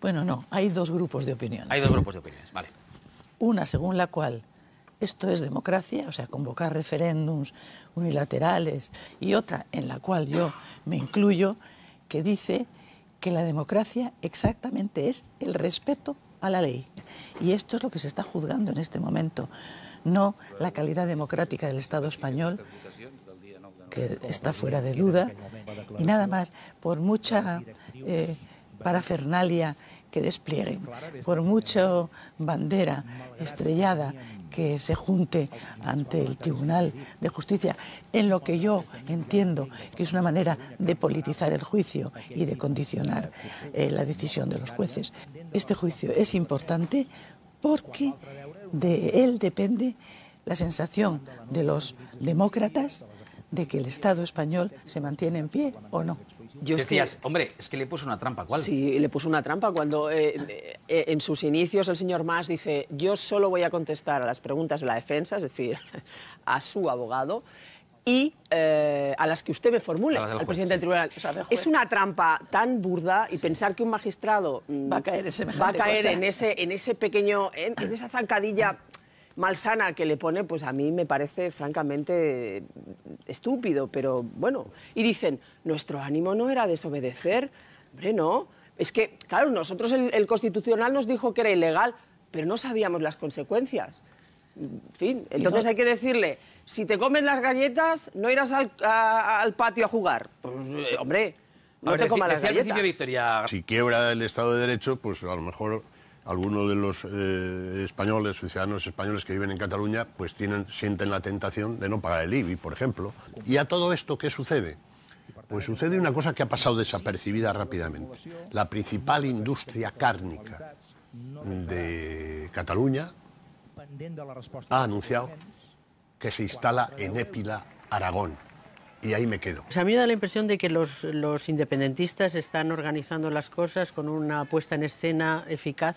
Bueno, no, hay dos grupos de opiniones. Hay dos grupos de opiniones, vale. Una según la cual esto es democracia, o sea, convocar referéndums unilaterales, y otra en la cual yo me incluyo, que dice que la democracia exactamente es el respeto a la ley. Y esto es lo que se está juzgando en este momento, no la calidad democrática del Estado español, que está fuera de duda, y nada más, por mucha... Eh, parafernalia que desplieguen, por mucho bandera estrellada que se junte ante el Tribunal de Justicia, en lo que yo entiendo que es una manera de politizar el juicio y de condicionar eh, la decisión de los jueces. Este juicio es importante porque de él depende la sensación de los demócratas de que el Estado español se mantiene en pie o no. Decías, hombre, es que le puso una trampa, ¿cuál? Sí, le puso una trampa cuando eh, eh, en sus inicios el señor Mas dice, yo solo voy a contestar a las preguntas de la defensa, es decir, a su abogado y eh, a las que usted me formule, al presidente del tribunal. Es una trampa tan burda y pensar que un magistrado mm, va a caer, en, ese, en ese pequeño, en esa zancadilla malsana que le pone, pues a mí me parece francamente estúpido, pero bueno. Y dicen, nuestro ánimo no era desobedecer. Hombre, no. Es que, claro, nosotros el, Constitucional nos dijo que era ilegal, pero no sabíamos las consecuencias. En fin, entonces hay que decirle, si te comen las galletas, no irás al, patio a jugar. Pues, eh, hombre, no te comas las galletas. Si quiebra el Estado de Derecho, pues a lo mejor algunos de los eh, españoles, ciudadanos españoles que viven en Cataluña, pues tienen, sienten la tentación de no pagar el IBI, por ejemplo. ¿Y a todo esto qué sucede? Pues sucede una cosa que ha pasado desapercibida rápidamente. La principal industria cárnica de Cataluña ha anunciado que se instala en Épila, Aragón. Y ahí me quedo. Se a mí me da la impresión de que los independentistas están organizando las cosas con una puesta en escena eficaz